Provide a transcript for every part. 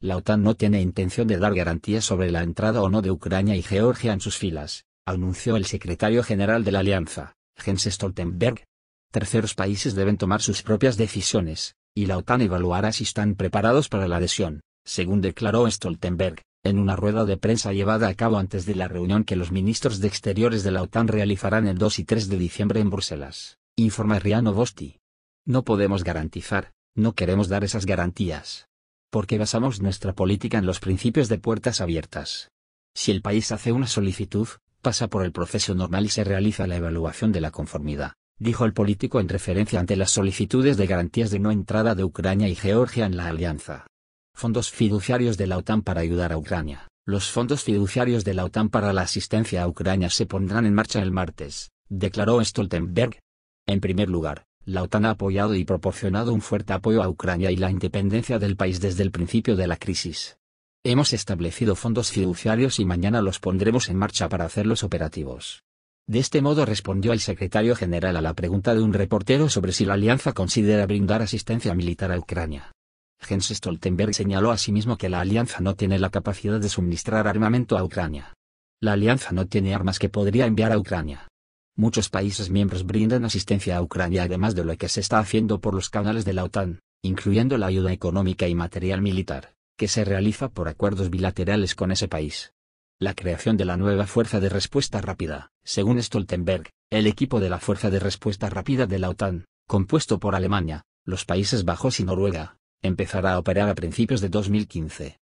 la OTAN no tiene intención de dar garantías sobre la entrada o no de Ucrania y Georgia en sus filas, anunció el secretario general de la alianza, Jens Stoltenberg. Terceros países deben tomar sus propias decisiones, y la OTAN evaluará si están preparados para la adhesión, según declaró Stoltenberg, en una rueda de prensa llevada a cabo antes de la reunión que los ministros de Exteriores de la OTAN realizarán el 2 y 3 de diciembre en Bruselas, informa Riano Bosti. No podemos garantizar, no queremos dar esas garantías porque basamos nuestra política en los principios de puertas abiertas. Si el país hace una solicitud, pasa por el proceso normal y se realiza la evaluación de la conformidad, dijo el político en referencia ante las solicitudes de garantías de no entrada de Ucrania y Georgia en la alianza. Fondos fiduciarios de la OTAN para ayudar a Ucrania. Los fondos fiduciarios de la OTAN para la asistencia a Ucrania se pondrán en marcha el martes, declaró Stoltenberg. En primer lugar, la OTAN ha apoyado y proporcionado un fuerte apoyo a Ucrania y la independencia del país desde el principio de la crisis. Hemos establecido fondos fiduciarios y mañana los pondremos en marcha para hacerlos operativos. De este modo respondió el secretario general a la pregunta de un reportero sobre si la alianza considera brindar asistencia militar a Ucrania. Jens Stoltenberg señaló asimismo que la alianza no tiene la capacidad de suministrar armamento a Ucrania. La alianza no tiene armas que podría enviar a Ucrania. Muchos países miembros brindan asistencia a Ucrania además de lo que se está haciendo por los canales de la OTAN, incluyendo la ayuda económica y material militar, que se realiza por acuerdos bilaterales con ese país. La creación de la nueva Fuerza de Respuesta Rápida, según Stoltenberg, el equipo de la Fuerza de Respuesta Rápida de la OTAN, compuesto por Alemania, los Países Bajos y Noruega, empezará a operar a principios de 2015.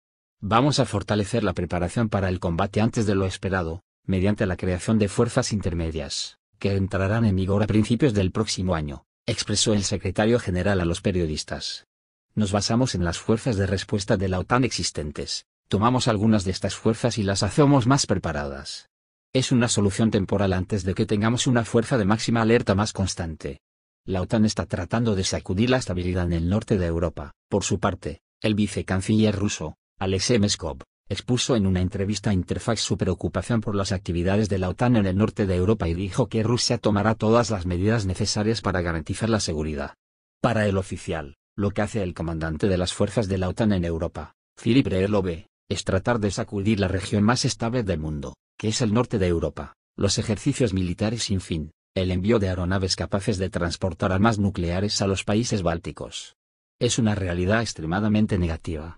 Vamos a fortalecer la preparación para el combate antes de lo esperado, mediante la creación de fuerzas intermedias que entrarán en vigor a principios del próximo año, expresó el secretario general a los periodistas. Nos basamos en las fuerzas de respuesta de la OTAN existentes, tomamos algunas de estas fuerzas y las hacemos más preparadas. Es una solución temporal antes de que tengamos una fuerza de máxima alerta más constante. La OTAN está tratando de sacudir la estabilidad en el norte de Europa. Por su parte, el vicecanciller ruso, Alexey Meskov, expuso en una entrevista a Interfax su preocupación por las actividades de la OTAN en el norte de Europa y dijo que Rusia tomará todas las medidas necesarias para garantizar la seguridad. Para el oficial, lo que hace el comandante de las fuerzas de la OTAN en Europa, Philip Reelove, es tratar de sacudir la región más estable del mundo, que es el norte de Europa, los ejercicios militares sin fin, el envío de aeronaves capaces de transportar armas nucleares a los países bálticos. Es una realidad extremadamente negativa,